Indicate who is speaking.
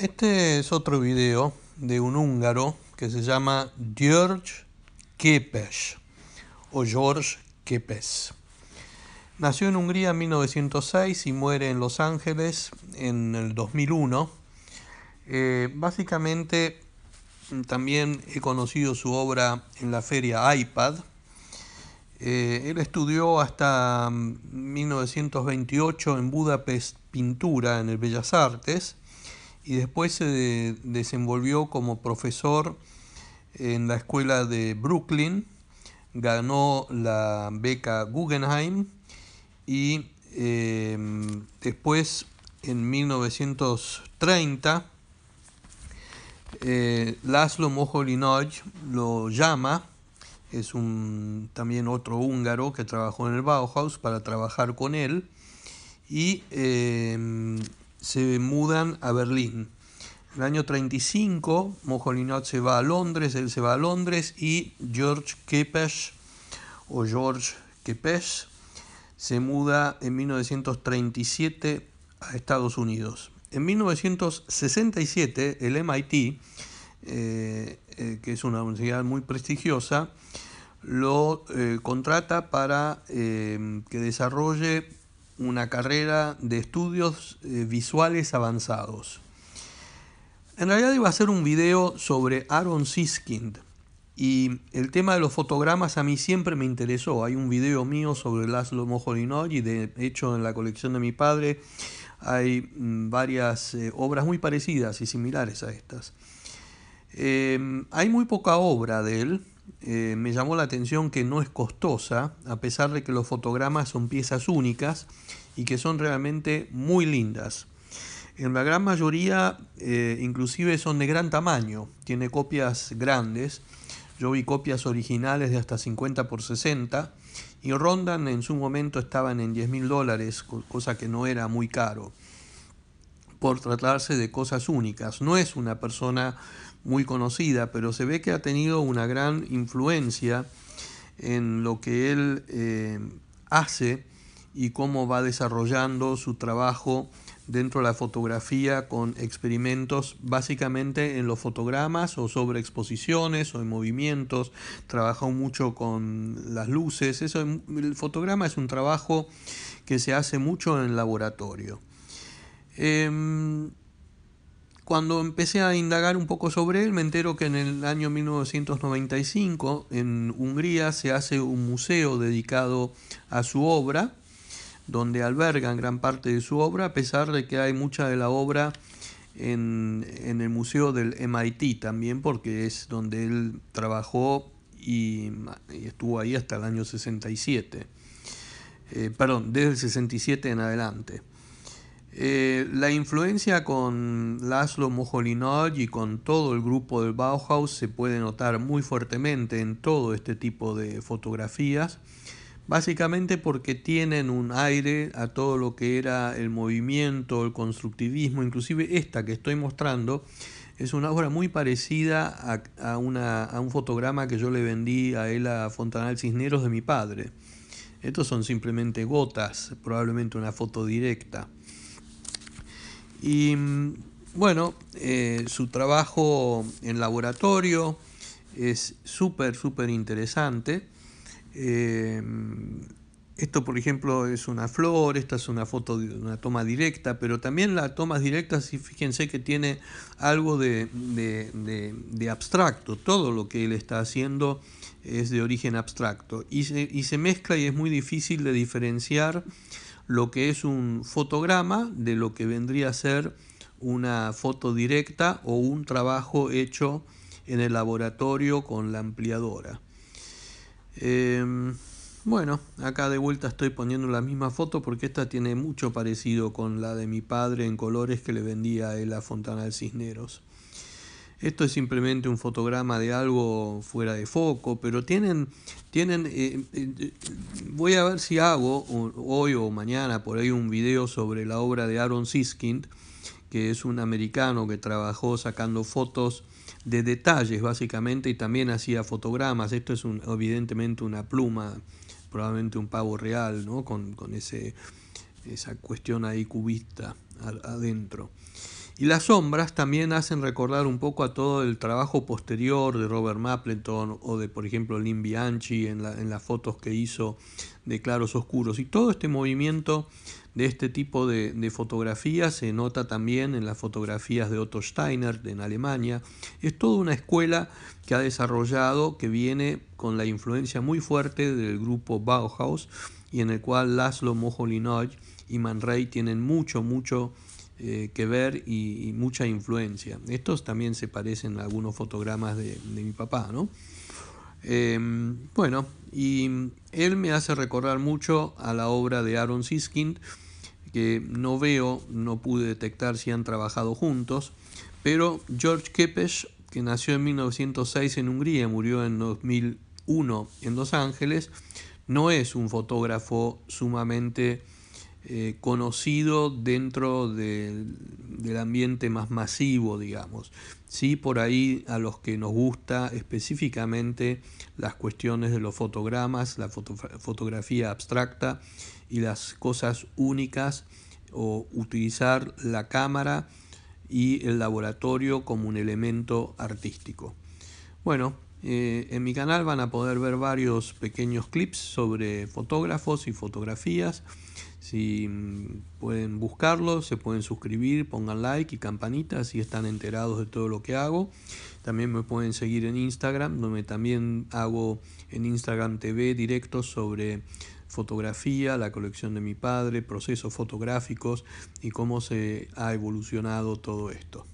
Speaker 1: Este es otro video de un húngaro que se llama George Kepes o George Kepes. Nació en Hungría en 1906 y muere en Los Ángeles en el 2001. Eh, básicamente también he conocido su obra en la feria iPad. Eh, él estudió hasta 1928 en Budapest pintura en el Bellas Artes y después se desenvolvió como profesor en la escuela de Brooklyn, ganó la beca Guggenheim y em, después en 1930 eh, Laszlo Moholy-Nagy lo llama, es un, también otro húngaro que trabajó en el Bauhaus para trabajar con él y em, se mudan a Berlín. En el año 35, moholy se va a Londres, él se va a Londres y George Kepes, o George Kepes, se muda en 1937 a Estados Unidos. En 1967, el MIT, eh, eh, que es una universidad muy prestigiosa, lo eh, contrata para que desarrolle una carrera de estudios eh, visuales avanzados. En realidad iba a hacer un video sobre Aaron Siskind y el tema de los fotogramas a mí siempre me interesó. Hay un video mío sobre Laszlo moholy y de hecho en la colección de mi padre hay mm, varias eh, obras muy parecidas y similares a estas. Eh, hay muy poca obra de él, eh, me llamó la atención que no es costosa, a pesar de que los fotogramas son piezas únicas y que son realmente muy lindas. En la gran mayoría, eh, inclusive son de gran tamaño, tiene copias grandes. Yo vi copias originales de hasta 50 por 60 y rondan en su momento estaban en 10 mil dólares, cosa que no era muy caro por tratarse de cosas únicas. No es una persona muy conocida, pero se ve que ha tenido una gran influencia en lo que él eh, hace y cómo va desarrollando su trabajo dentro de la fotografía con experimentos básicamente en los fotogramas o sobre exposiciones o en movimientos, Trabajó mucho con las luces, eso el fotograma es un trabajo que se hace mucho en el laboratorio. Em, cuando empecé a indagar un poco sobre él, me entero que en el año 1995 en Hungría se hace un museo dedicado a su obra, donde albergan gran parte de su obra, a pesar de que hay mucha de la obra en, el museo del MIT también, porque es donde él trabajó y, estuvo ahí hasta el año 67. Eh, perdón, desde el 67 en adelante. Eh, la influencia con Laszlo moholy y con todo el grupo del Bauhaus se puede notar muy fuertemente en todo este tipo de fotografías, básicamente porque tienen un aire a todo lo que era el movimiento, el constructivismo, inclusive esta que estoy mostrando es una obra muy parecida a, un fotograma que yo le vendí a a Fontanal Cisneros de mi padre. Estos son simplemente gotas, probablemente una foto directa. Y bueno, eh, su trabajo en laboratorio es súper, súper interesante. Eh, esto, por ejemplo, es una flor, esta es una foto de una toma directa, pero también las tomas directas, fíjense que tiene algo de, abstracto, todo lo que él está haciendo es de origen abstracto y y se mezcla y es muy difícil de diferenciar lo que es un fotograma de lo que vendría a ser una foto directa o un trabajo hecho en el laboratorio con la ampliadora. Em, bueno, acá de vuelta estoy poniendo la misma foto porque esta tiene mucho parecido con la de mi padre en colores que le vendía a la Fontana de Cisneros. Esto es simplemente un fotograma de algo fuera de foco, pero tienen, tienen eh, eh, voy a ver si hago hoy o mañana por ahí un video sobre la obra de Aaron Siskind, que es un americano que trabajó sacando fotos de detalles básicamente y también hacía fotogramas. Esto es evidentemente una pluma, probablemente un pavo real, ¿no? con, con ese, esa cuestión ahí cubista adentro. Y las sombras también hacen recordar un poco a todo el trabajo posterior de Robert Mapleton o de, por ejemplo, Lynn Bianchi en, las fotos que hizo de claros oscuros. Y todo este movimiento de este tipo de, de fotografías se nota también en las fotografías de Otto Steiner en Alemania. Es toda una escuela que ha desarrollado, que viene con la influencia muy fuerte del grupo Bauhaus y en el cual Laszlo Moholy-Nagy y Man Ray tienen mucho, mucho eh, que ver y, mucha influencia. Estos también se parecen a algunos fotogramas de, mi papá, em, bueno, y él me hace recordar mucho a la obra de Aaron Siskind que no veo, no pude detectar si han trabajado juntos, pero George Kepes, que nació en 1906 en Hungría y murió en 2001 en Los Ángeles, no es un fotógrafo sumamente eh, conocido dentro del ambiente más masivo, digamos. Sí, por ahí a los que nos gusta específicamente las cuestiones de los fotogramas, la fotografía abstracta y las cosas únicas, o utilizar la cámara y el laboratorio como un elemento artístico. Bueno, eh, en mi canal van a poder ver varios pequeños clips sobre fotógrafos y fotografías. Si mm, pueden buscarlos, se pueden suscribir, pongan like y campanita, si están enterados de todo lo que hago. También me pueden seguir en Instagram, donde también hago en Instagram TV directos sobre fotografía, la colección de mi padre, procesos fotográficos y cómo se ha evolucionado todo esto.